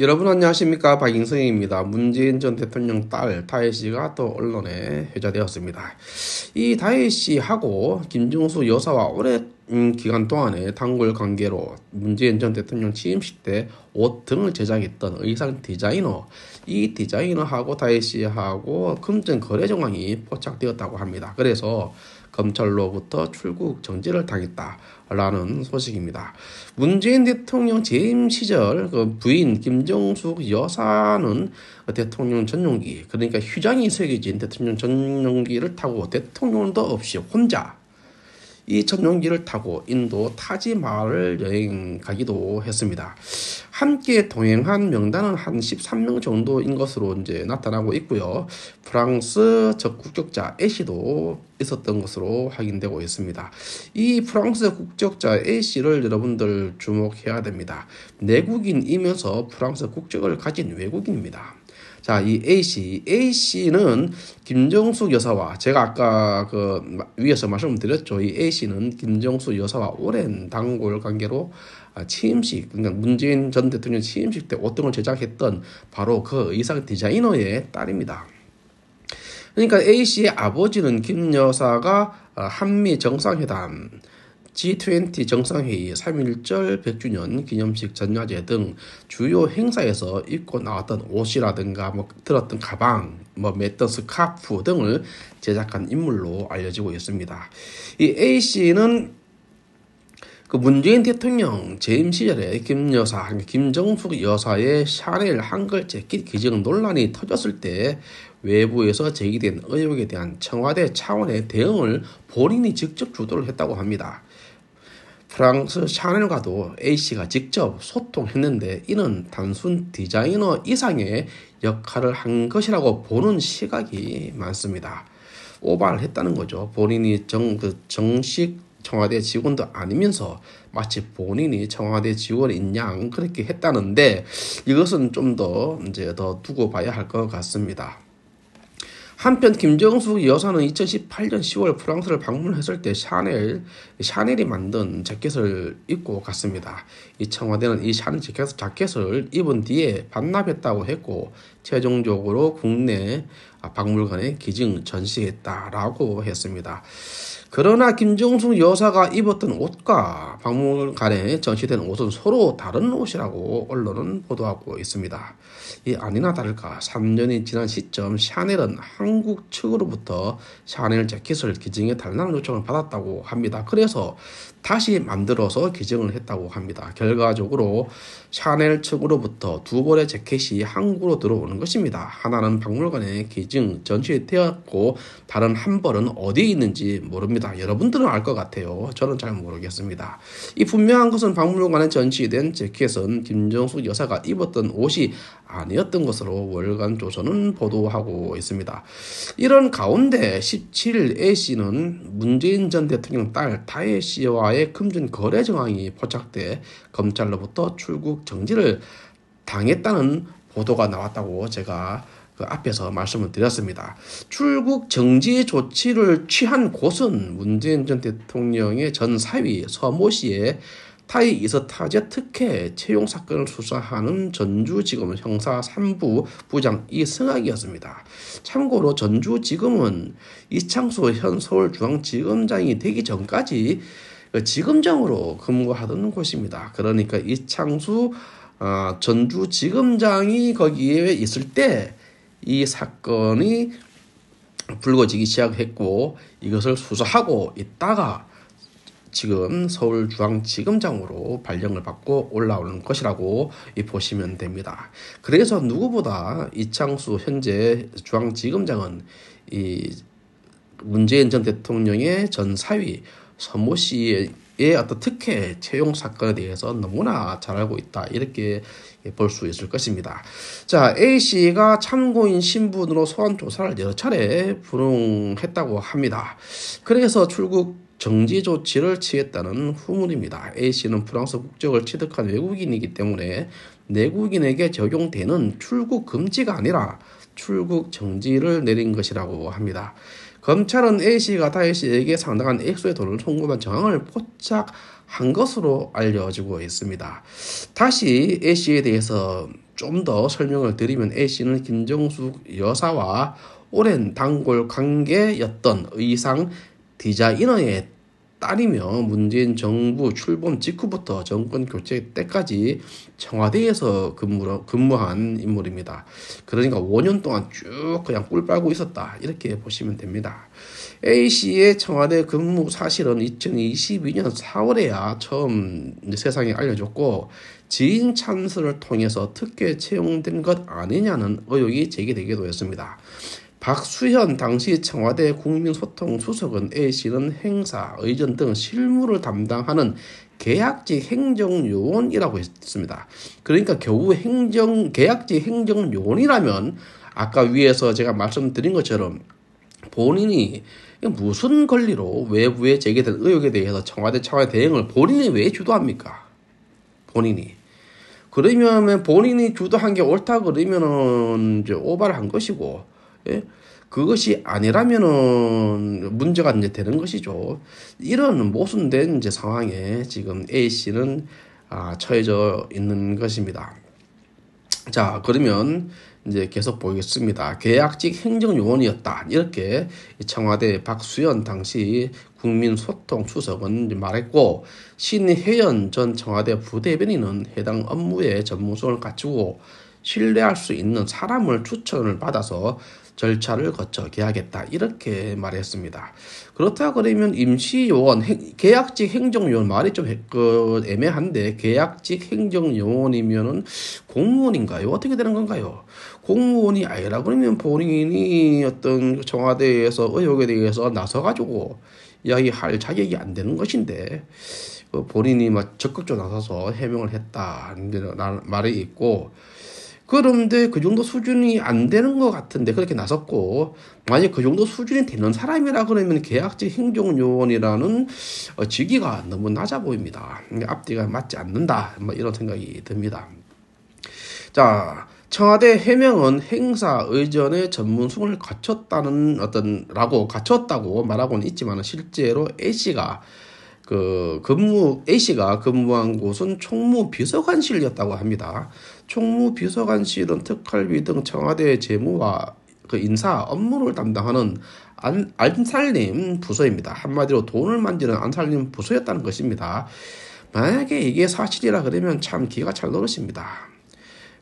여러분 안녕하십니까 박인성입니다. 문재인 전 대통령 딸 다혜 씨가 또 언론에 회자되었습니다. 이 다혜 씨하고 김종수 여사와 오랜 기간 동안에 단골 관계로 문재인 전 대통령 취임식 때 옷 등을 제작했던 의상 디자이너 이 디자이너하고 다혜 씨하고 금전 거래 정황이 포착되었다고 합니다. 그래서 검찰로부터 출국 정지를 당했다라는 소식입니다. 문재인 대통령 재임 시절 그 부인 김정숙 여사는 대통령 전용기 그러니까 휴장이 새겨진 대통령 전용기를 타고 대통령도 없이 혼자 이 전용기를 타고 인도 타지마을 여행 가기도 했습니다. 함께 동행한 명단은 한 13명 정도인 것으로 이제 나타나고 있고요. 프랑스 적국적자 애쉬도 있었던 것으로 확인되고 있습니다. 이 프랑스 국적자 A씨를 여러분들 주목해야 됩니다. 내국인이면서 프랑스 국적을 가진 외국인입니다. 자, 이 A씨. A씨는 김정숙 여사와 제가 아까 그 위에서 말씀드렸죠. 이 A씨는 김정숙 여사와 오랜 단골 관계로 아, 취임식, 그러니까 문재인 전 대통령 취임식 때 옷등을 제작했던 바로 그 의상 디자이너의 딸입니다. 그러니까 A씨의 아버지는 김 여사가 아, 한미 정상회담, G20 정상회의 3.1절 100주년 기념식 전야제 등 주요 행사에서 입고 나왔던 옷이라든가 뭐 들었던 가방, 뭐 맸던 스카프 등을 제작한 인물로 알려지고 있습니다. 이 A 씨는 그 문재인 대통령 재임 시절에 김 여사, 김정숙 여사의 샤넬 한글재 기증 논란이 터졌을 때 외부에서 제기된 의혹에 대한 청와대 차원의 대응을 본인이 직접 주도를 했다고 합니다. 프랑스 샤넬과도 A씨가 직접 소통했는데 이는 단순 디자이너 이상의 역할을 한 것이라고 보는 시각이 많습니다. 오발을 했다는 거죠. 본인이 정, 그 정식 청와대 직원도 아니면서 마치 본인이 청와대 직원인 양 그렇게 했다는데 이것은 좀 더 이제 더 두고 봐야 할 것 같습니다. 한편 김정숙 여사는 2018년 10월 프랑스를 방문했을 때 샤넬, 샤넬이 만든 재킷을 입고 갔습니다. 이 청와대는 이 샤넬 자켓, 재킷을 입은 뒤에 반납했다고 했고, 최종적으로 국내 아, 박물관에 기증 전시했다라고 했습니다. 그러나 김정숙 여사가 입었던 옷과 박물관에 전시된 옷은 서로 다른 옷이라고 언론은 보도하고 있습니다. 이 아니나 다를까 3년이 지난 시점 샤넬은 한국 측으로부터 샤넬 재킷을 기증해 달라는 요청을 받았다고 합니다. 그래서 다시 만들어서 개정을 했다고 합니다. 결과적으로 샤넬 측으로부터 두 벌의 재킷이 항구로 들어오는 것입니다. 하나는 박물관에 기증 전시에 되었고 다른 한 벌은 어디에 있는지 모릅니다. 여러분들은 알 것 같아요. 저는 잘 모르겠습니다. 이 분명한 것은 박물관에 전시된 재킷은 김정숙 여사가 입었던 옷이 아니었던 것으로 월간 조선은 보도하고 있습니다. 이런 가운데 17A 씨는 문재인 전 대통령 딸 다혜 씨와의 과외 금전 거래 정황이 포착돼 검찰로부터 출국 정지를 당했다는 보도가 나왔다고 제가 그 앞에서 말씀을 드렸습니다. 출국 정지 조치를 취한 곳은 문재인 전 대통령의 전 사위 서모 씨의 타이 이서타제 특혜 채용 사건을 수사하는 전주지검 형사 3부 부장 이승학이었습니다. 참고로 전주지검은 이창수 현 서울중앙지검장이 되기 전까지 그 지금장으로 근무하던 곳입니다. 그러니까 이창수 어, 전주 지금장이 거기에 있을 때 이 사건이 불거지기 시작했고 이것을 수사하고 있다가 지금 서울중앙지검장으로 발령을 받고 올라오는 것이라고 보시면 됩니다. 그래서 누구보다 이창수 현재 중앙지검장은 이 문재인 전 대통령의 전 사위 선모 씨의 어떤 특혜 채용 사건에 대해서 너무나 잘 알고 있다 이렇게 볼 수 있을 것입니다. 자 A 씨가 참고인 신분으로 소환 조사를 여러 차례 불응했다고 합니다. 그래서 출국 정지 조치를 취했다는 후문입니다. A씨는 프랑스 국적을 취득한 외국인이기 때문에 내국인에게 적용되는 출국 금지가 아니라 출국 정지를 내린 것이라고 합니다. 검찰은 A씨가 다혜씨에게 상당한 액수의 돈을 송금한 정황을 포착한 것으로 알려지고 있습니다. 다시 A씨에 대해서 좀 더 설명을 드리면 A씨는 김정숙 여사와 오랜 단골 관계였던 의상 디자이너의 따르며 문재인 정부 출범 직후부터 정권 교체 때까지 청와대에서 근무, 근무한 인물입니다. 그러니까 5년 동안 쭉 그냥 꿀 빨고 있었다. 이렇게 보시면 됩니다. A씨의 청와대 근무 사실은 2022년 4월에야 처음 세상에 알려졌고 지인 찬스를 통해서 특혜 채용된 것 아니냐는 의혹이 제기되기도 했습니다. 박수현 당시 청와대 국민소통수석은 A씨는 행사, 의전 등 실무를 담당하는 계약직 행정요원이라고 했습니다. 그러니까 겨우 행정, 계약직 행정요원이라면 아까 위에서 제가 말씀드린 것처럼 본인이 무슨 권리로 외부에 제기된 의혹에 대해서 청와대 차원의 대응을 본인이 왜 주도합니까? 본인이. 그러면 본인이 주도한 게 옳다 그러면은 이제 오바를 한 것이고 예? 그것이 아니라면은 문제가 이제 되는 것이죠. 이런 모순된 이제 상황에 지금 A 씨는 아, 처해져 있는 것입니다. 자, 그러면 이제 계속 보겠습니다. 계약직 행정요원이었다. 이렇게 청와대 박수현 당시 국민소통 추석은 말했고, 신혜연 전 청와대 부대변인은 해당 업무에 전문성을 갖추고 신뢰할 수 있는 사람을 추천을 받아서 절차를 거쳐 계약했다. 이렇게 말했습니다. 그렇다 그러면 임시요원, 행, 계약직 행정요원 말이 좀 그 애매한데 계약직 행정요원이면 공무원인가요? 어떻게 되는 건가요? 공무원이 아니라 그러면 본인이 어떤 청와대에서 의혹에 대해서 나서가지고 이야기할 자격이 안 되는 것인데 그 본인이 막 적극적으로 나서서 해명을 했다는 말이 있고 그런데 그 정도 수준이 안 되는 것 같은데 그렇게 나섰고 만약 그 정도 수준이 되는 사람이라 그러면 계약직 행정요원이라는 어, 직위가 너무 낮아 보입니다. 앞뒤가 맞지 않는다. 뭐 이런 생각이 듭니다. 자, 청와대 해명은 행사 의전의 전문 수을 갖췄다는 어떤 라고 갖췄다고 말하고는 있지만 실제로 A 씨가 그 근무 A 씨가 근무한 곳은 총무 비서관실이었다고 합니다. 총무 비서관실은 특활비 등 청와대 재무와 그 인사 업무를 담당하는 안, 안살림 부서입니다. 한마디로 돈을 만지는 안살림 부서였다는 것입니다. 만약에 이게 사실이라 그러면 참 기가 잘 노릇입니다.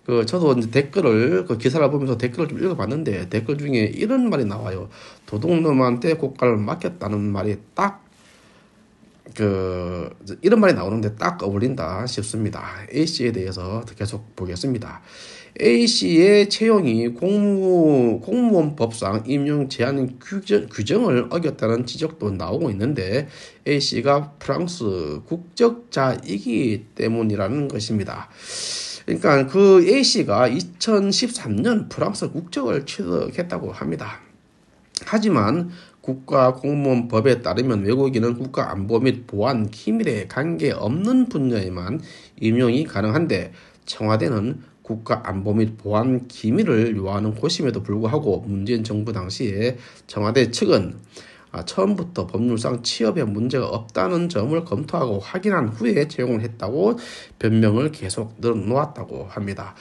그 저도 이제 댓글을 그 기사를 보면서 댓글을 좀 읽어봤는데 댓글 중에 이런 말이 나와요. 도둑놈한테 고가를 맡겼다는 말이 딱그 이런 말이 나오는데 딱 어울린다 싶습니다. A 씨에 대해서 계속 보겠습니다. A 씨의 채용이 공무 공무원법상 임용 제한 규정, 을 어겼다는 지적도 나오고 있는데 A 씨가 프랑스 국적자이기 때문이라는 것입니다. 그러니까 그 A 씨가 2013년 프랑스 국적을 취득했다고 합니다. 하지만 국가 공무원 법에 따르면 외국인은 국가 안보 및 보안 기밀에 관계없는 분야에만 임용이 가능한데 청와대는 국가 안보 및 보안 기밀을 요하는 곳임에도 불구하고 문재인 정부 당시에 청와대 측은 아, 처음부터 법률상 취업에 문제가 없다는 점을 검토하고 확인한 후에 채용을 했다고 변명을 계속 늘어놓았다고 합니다.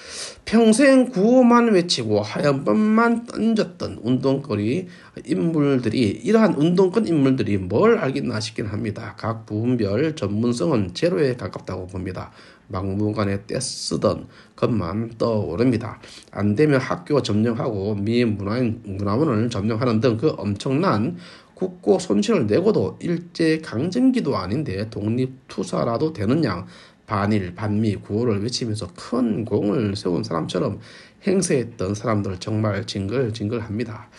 평생 구호만 외치고 하얀법만 던졌던 운동권이 인물들이 이러한 운동권 인물들이 뭘 알겠나 싶긴 합니다. 각부분별 전문성은 제로에 가깝다고 봅니다. 막무가내 떼쓰던 것만 떠오릅니다. 안 되면 학교 점령하고 미 문화인 문화원을 점령하는 등 그 엄청난 국고 손실을 내고도 일제 강점기도 아닌데 독립투사라도 되느냐 반일, 반미 구호를 외치면서 큰 공을 세운 사람처럼 행세했던 사람들 정말 징글징글합니다.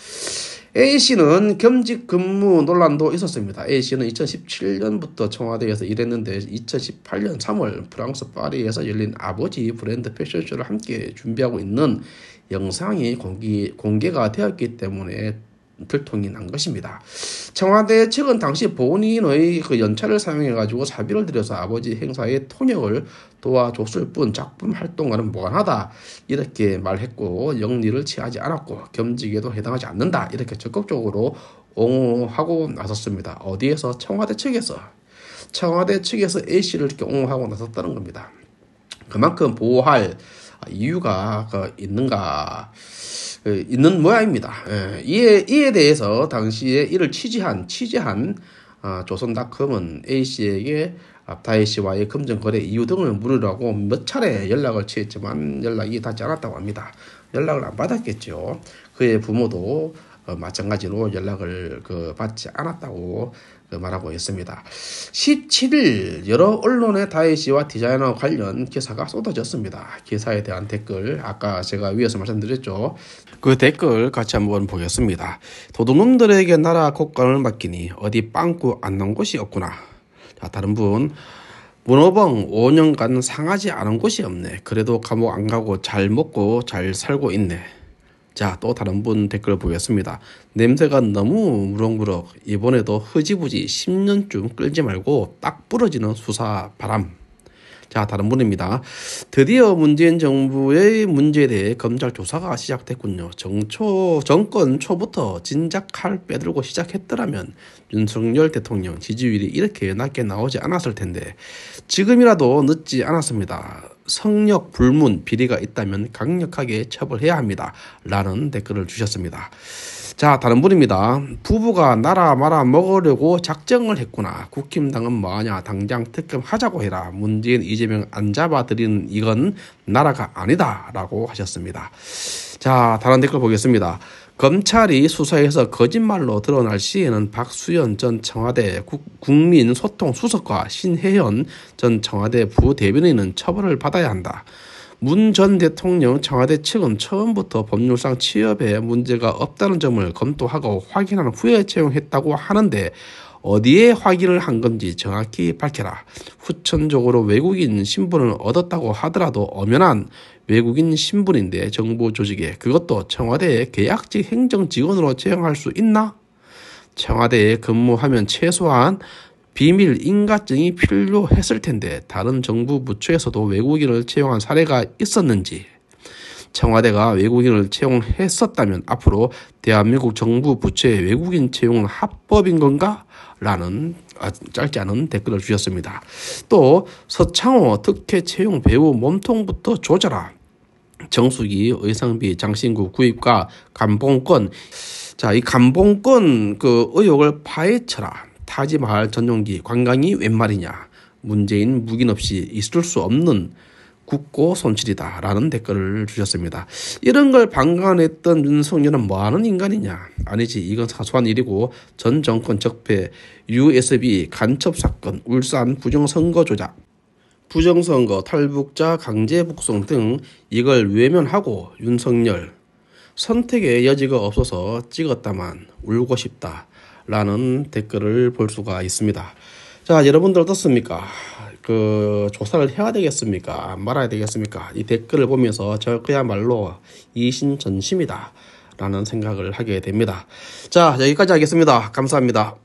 A씨는 겸직 근무 논란도 있었습니다. A씨는 2017년부터 청와대에서 일했는데 2018년 3월 프랑스 파리에서 열린 아버지 브랜드 패션쇼를 함께 준비하고 있는 영상이 공개, 공개가 되었기 때문에 들통이 난 것입니다. 청와대 측은 당시 본인의 그 연차를 사용해가지고 사비를 들여서 아버지 행사의 통역을 도와줬을 뿐 작품 활동과는 무관하다 이렇게 말했고 영리를 취하지 않았고 겸직에도 해당하지 않는다 이렇게 적극적으로 옹호하고 나섰습니다. 어디에서 청와대 측에서 청와대 측에서 A 씨를 이렇게 옹호하고 나섰다는 겁니다. 그만큼 보호할 이유가 그 있는가? 예, 있는 모양입니다. 예, 이에, 이에 대해서 당시에 이를 취재한, 취재한 아, 조선닷컴은 A씨에게 다혜 씨와의 금전 거래 이유 등을 물으라고 몇 차례 연락을 취했지만 연락이 닿지 않았다고 합니다. 연락을 안 받았겠죠. 그의 부모도 어, 마찬가지로 연락을 그 받지 않았다고 그 말하고 있습니다. 17일 여러 언론의 다이씨와 디자이너 관련 기사가 쏟아졌습니다. 기사에 대한 댓글 아까 제가 위에서 말씀드렸죠. 그 댓글 같이 한번 보겠습니다. 도둑놈들에게 나라 국권을 맡기니 어디 빵꾸 안 난 곳이 없구나. 자, 다른 분 문어봉 5년간 상하지 않은 곳이 없네. 그래도 감옥 안 가고 잘 먹고 잘 살고 있네. 자, 또 다른 분 댓글 보겠습니다. 냄새가 너무 무럭무럭. 이번에도 흐지부지 10년쯤 끌지 말고 딱 부러지는 수사 바람. 자, 다른 분입니다. 드디어 문재인 정부의 문제에 대해 검찰 조사가 시작됐군요. 정초, 정권 초부터 진작 칼 빼들고 시작했더라면 윤석열 대통령 지지율이 이렇게 낮게 나오지 않았을 텐데 지금이라도 늦지 않았습니다. 성역 불문 비리가 있다면 강력하게 처벌해야 합니다. 라는 댓글을 주셨습니다. 자, 다른 분입니다. 부부가 나라 말아 먹으려고 작정을 했구나. 국힘당은 뭐하냐. 당장 특검하자고 해라. 문재인, 이재명 안 잡아들이는 이건 나라가 아니다. 라고 하셨습니다. 자, 다른 댓글 보겠습니다. 검찰이 수사에서 거짓말로 드러날 시에는 박수현 전 청와대 국민소통수석과 신혜연전 청와대 부대변인은 처벌을 받아야 한다. 문 전 대통령 청와대 측은 처음부터 법률상 취업에 문제가 없다는 점을 검토하고 확인한 후에 채용했다고 하는데 어디에 확인을 한 건지 정확히 밝혀라. 후천적으로 외국인 신분을 얻었다고 하더라도 엄연한 외국인 신분인데 정부 조직에 그것도 청와대의 계약직 행정 직원으로 채용할 수 있나? 청와대에 근무하면 최소한 비밀 인가증이 필요했을 텐데 다른 정부 부처에서도 외국인을 채용한 사례가 있었는지 청와대가 외국인을 채용했었다면 앞으로 대한민국 정부 부처의 외국인 채용은 합법인 건가? 라는 아, 짧지 않은 댓글을 주셨습니다. 또 서창호 특혜 채용 배우 몸통부터 조절함 정수기 의상비 장신구 구입과 감봉권 자 이 감봉권 그 의혹을 파헤쳐라 타지마할 전용기 관광이 웬 말이냐 문재인 묵인 없이 있을 수 없는 국고 손실이다 라는 댓글을 주셨습니다. 이런 걸 방관했던 윤석열은 뭐하는 인간이냐 아니지 이건 사소한 일이고 전 정권 적폐 USB 간첩 사건 울산 부정선거 조작 부정선거, 탈북자, 강제북송 등 이걸 외면하고 윤석열 선택의 여지가 없어서 찍었다만 울고 싶다 라는 댓글을 볼 수가 있습니다. 자 여러분들 어떻습니까? 그 조사를 해야 되겠습니까? 말아야 되겠습니까? 이 댓글을 보면서 저 그야말로 이신전심이다 라는 생각을 하게 됩니다. 자 여기까지 하겠습니다. 감사합니다.